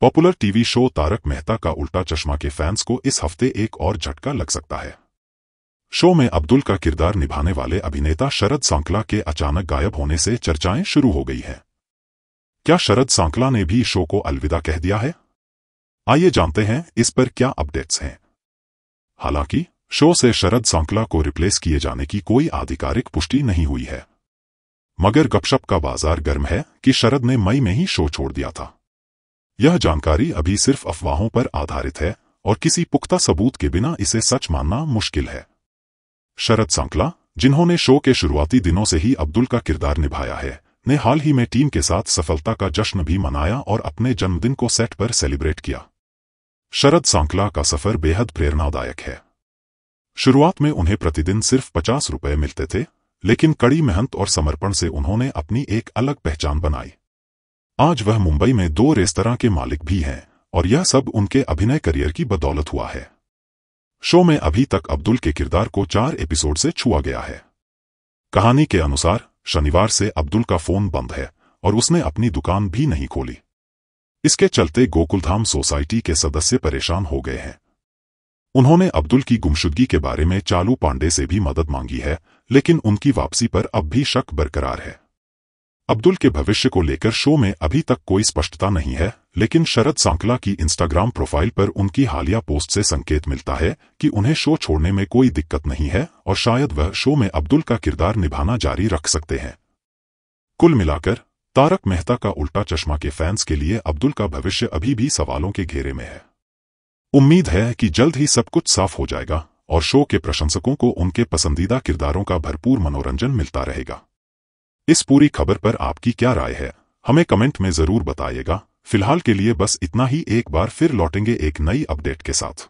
popular TV show Taarak Mehta Ka Ooltah चश्मा के fans को इस हफ्ते एक और झटका लग सकता है शो में अब्दुल का किरदार निभाने वाले अभिनेता शरद सांकला के अचानक गायब होने से चर्चाएं शुरू हो गई हैं क्या शरद सांकला ने भी शो को अलविदा कह दिया है आइए जानते हैं इस पर क्या अपडेट्स हैं हालांकि शो से शरद सांकला को रिप्लेस किए जाने की कोई आधिकारिक पुष्टि नहीं हुई है मगर गपशप का बाजार गर्म है कि शरद ने मई में ही शो छोड़ दिया था यह जानकारी अभी सिर्फ अफवाहों पर आधारित है और किसी पुख्ता सबूत के बिना इसे सच मानना मुश्किल है शरद सांकला जिन्होंने शो के शुरुआती दिनों से ही अब्दुल का किरदार निभाया है ने हाल ही में टीम के साथ सफलता का जश्न भी मनाया और अपने जन्मदिन को सेट पर सेलिब्रेट किया शरद सांकला का सफर बेहद प्रेरणादायक है शुरुआत में उन्हें प्रतिदिन सिर्फ पचास रुपये मिलते थे लेकिन कड़ी मेहनत और समर्पण से उन्होंने अपनी एक अलग पहचान बनाई आज वह मुंबई में दो रेस्तरा के मालिक भी हैं और यह सब उनके अभिनय करियर की बदौलत हुआ है शो में अभी तक अब्दुल के किरदार को चार एपिसोड से छुआ गया है कहानी के अनुसार शनिवार से अब्दुल का फोन बंद है और उसने अपनी दुकान भी नहीं खोली इसके चलते गोकुलधाम सोसाइटी के सदस्य परेशान हो गए हैं उन्होंने अब्दुल की गुमशुदगी के बारे में चालू पांडे से भी मदद मांगी है लेकिन उनकी वापसी पर अब भी शक बरकरार है अब्दुल के भविष्य को लेकर शो में अभी तक कोई स्पष्टता नहीं है लेकिन शरद सांकला की इंस्टाग्राम प्रोफाइल पर उनकी हालिया पोस्ट से संकेत मिलता है कि उन्हें शो छोड़ने में कोई दिक्कत नहीं है और शायद वह शो में अब्दुल का किरदार निभाना जारी रख सकते हैं कुल मिलाकर तारक मेहता का उल्टा चश्मा के फैंस के लिए अब्दुल का भविष्य अभी भी सवालों के घेरे में है उम्मीद है कि जल्द ही सब कुछ साफ हो जाएगा और शो के प्रशंसकों को उनके पसंदीदा किरदारों का भरपूर मनोरंजन मिलता रहेगा इस पूरी खबर पर आपकी क्या राय है हमें कमेंट में जरूर बताइएगा फिलहाल के लिए बस इतना ही एक बार फिर लौटेंगे एक नई अपडेट के साथ